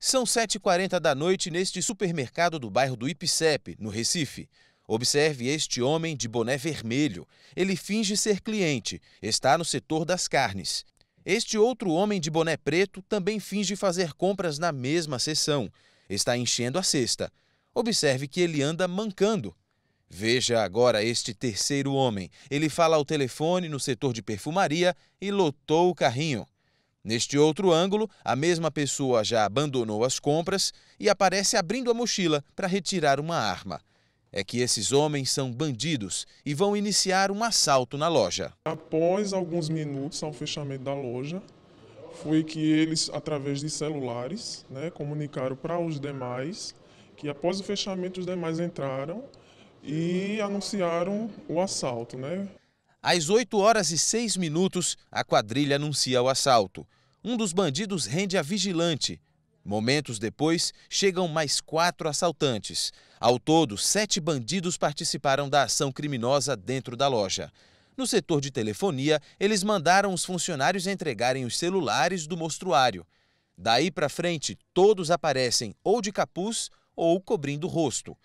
São 7h40 da noite neste supermercado do bairro do Ipicep, no Recife. Observe este homem de boné vermelho. Ele finge ser cliente, está no setor das carnes. Este outro homem de boné preto também finge fazer compras na mesma sessão. Está enchendo a cesta. Observe que ele anda mancando. Veja agora este terceiro homem. Ele fala ao telefone no setor de perfumaria e lotou o carrinho. Neste outro ângulo, a mesma pessoa já abandonou as compras e aparece abrindo a mochila para retirar uma arma. É que esses homens são bandidos e vão iniciar um assalto na loja. Após alguns minutos ao fechamento da loja, foi que eles, através de celulares, né, comunicaram para os demais que após o fechamento os demais entraram e anunciaram o assalto. Né? Às 8 horas e 6 minutos, a quadrilha anuncia o assalto um dos bandidos rende a vigilante. Momentos depois, chegam mais quatro assaltantes. Ao todo, sete bandidos participaram da ação criminosa dentro da loja. No setor de telefonia, eles mandaram os funcionários entregarem os celulares do mostruário. Daí para frente, todos aparecem ou de capuz ou cobrindo o rosto.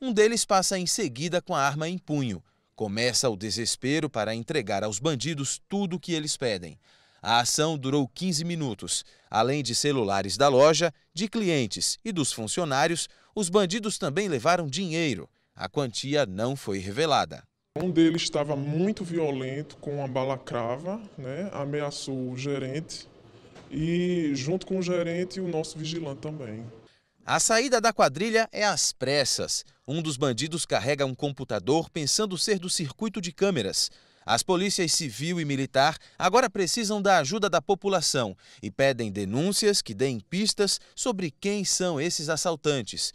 Um deles passa em seguida com a arma em punho. Começa o desespero para entregar aos bandidos tudo o que eles pedem. A ação durou 15 minutos. Além de celulares da loja, de clientes e dos funcionários, os bandidos também levaram dinheiro. A quantia não foi revelada. Um deles estava muito violento com uma balacrava, né? ameaçou o gerente e, junto com o gerente, o nosso vigilante também. A saída da quadrilha é às pressas. Um dos bandidos carrega um computador pensando ser do circuito de câmeras. As polícias civil e militar agora precisam da ajuda da população e pedem denúncias que deem pistas sobre quem são esses assaltantes.